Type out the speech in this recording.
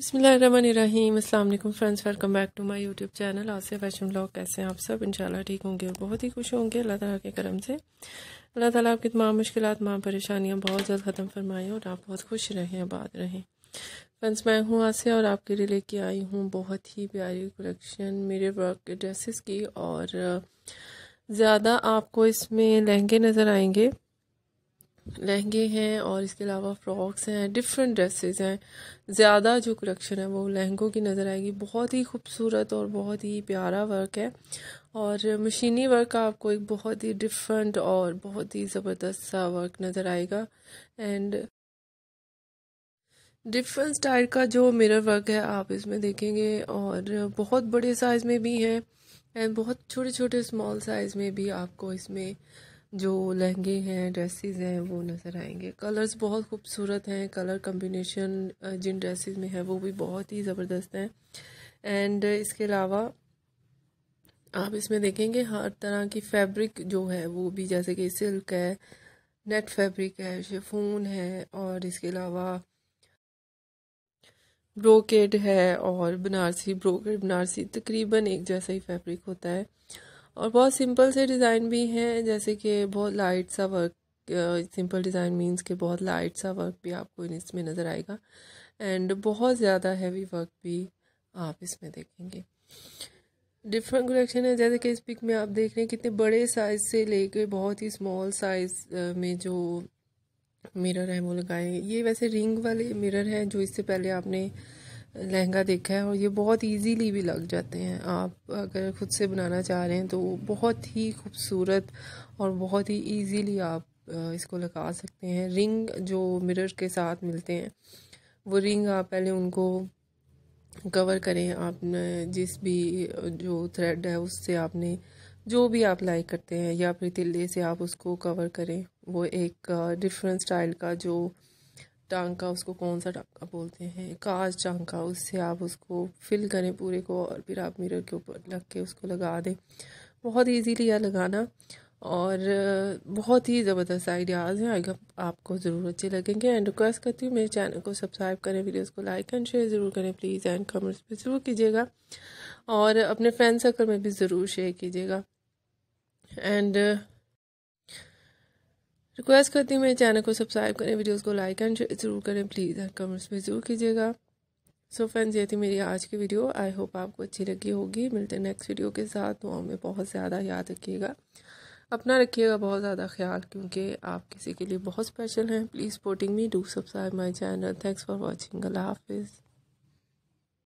बसमीम friends welcome back to my YouTube channel Asia fashion blog कैसे हैं आप सब इंशाल्लाह ठीक होंगे और बहुत ही खुश होंगे अल्लाह ताला के करम से अल्लाह ताला आपकी तमाम मुश्किल तमाम परेशानियां बहुत जल्द ख़त्म फरमाएँ और आप बहुत खुश रहें आबाद रहें फ्रेंड्स मैं हूँ आसिया और आपके लिए लेके आई हूँ बहुत ही प्यारी कलेक्शन मेरे वर्क के ड्रेसेस की और ज़्यादा आपको इसमें लहंगे नज़र आएंगे लहंगे हैं और इसके अलावा फ्रॉक्स हैं डिफरेंट ड्रेसेस हैं ज़्यादा जो कलेक्शन है वो लहंगों की नज़र आएगी बहुत ही खूबसूरत और बहुत ही प्यारा वर्क है और मशीनी वर्क का आपको एक बहुत ही डिफरेंट और बहुत ही ज़बरदस्त सा वर्क नज़र आएगा एंड डिफरेंट स्टाइल का जो मिरर वर्क है आप इसमें देखेंगे और बहुत बड़े साइज़ में भी है एंड बहुत छोटे छोटे स्मॉल साइज़ में भी आपको इसमें जो लहंगे हैं ड्रेसेस हैं वो नज़र आएंगे कलर्स बहुत खूबसूरत हैं कलर कम्बिनेशन जिन ड्रेसेस में है वो भी बहुत ही ज़बरदस्त हैं एंड इसके अलावा आप इसमें देखेंगे हर तरह की फैब्रिक जो है वो भी जैसे कि सिल्क है नेट फैब्रिक है शेफून है और इसके अलावा ब्रोकेड है और बनारसी ब्रोकेड बनारसी तकरीबन एक जैसा ही फैब्रिक होता है और बहुत सिंपल से डिज़ाइन भी हैं जैसे कि बहुत लाइट सा वर्क सिंपल डिज़ाइन मीन्स के बहुत लाइट सा वर्क भी आपको इसमें नज़र आएगा एंड बहुत ज़्यादा हैवी वर्क भी आप इसमें देखेंगे डिफरेंट कलेक्शन है जैसे कि इस पिक में आप देख रहे हैं कितने बड़े साइज़ से लेके बहुत ही स्मॉल साइज़ में जो मिरर है वो लगाए ये वैसे रिंग वाले मिरर हैं जो इससे पहले आपने लहंगा देखा है और ये बहुत इजीली भी लग जाते हैं आप अगर खुद से बनाना चाह रहे हैं तो बहुत ही खूबसूरत और बहुत ही इजीली आप इसको लगा सकते हैं रिंग जो मिरर के साथ मिलते हैं वो रिंग आप पहले उनको कवर करें आपने जिस भी जो थ्रेड है उससे आपने जो भी आप लाइक करते हैं या फिर तिल्ले से आप उसको कवर करें वो एक डिफरेंट स्टाइल का जो टांका उसको कौन सा टांका बोलते हैं काज टांका उससे आप उसको फिल करें पूरे को और फिर आप मिरर के ऊपर लग के उसको लगा दें बहुत इजीली यह लगाना और बहुत ही ज़बरदस्त आइडियाज़ हैं अगर आपको ज़रूर अच्छे लगेंगे एंड रिक्वेस्ट करती हूँ मेरे चैनल को सब्सक्राइब करें वीडियोस को लाइक एंड शेयर ज़रूर करें प्लीज़ एंड कमेंट्स भी ज़रूर कीजिएगा और अपने फ्रेंड सर्कल में भी ज़रूर शेयर कीजिएगा एंड रिक्वेस्ट करती हूँ मेरे चैनल को सब्सक्राइब करें वीडियोस को लाइक एंड ज़रूर करें प्लीज़ कमेंट्स में ज़रूर कीजिएगा सो फ्रेंड्स ये थी मेरी आज की वीडियो आई होप आपको अच्छी लगी होगी मिलते हैं नेक्स्ट वीडियो के साथ तो हमें बहुत ज़्यादा याद रखिएगा अपना रखिएगा बहुत ज़्यादा ख्याल क्योंकि आप किसी के लिए बहुत स्पेशल हैं please supporting me do subscribe my channel thanks for watching अल्लाह हाफिज़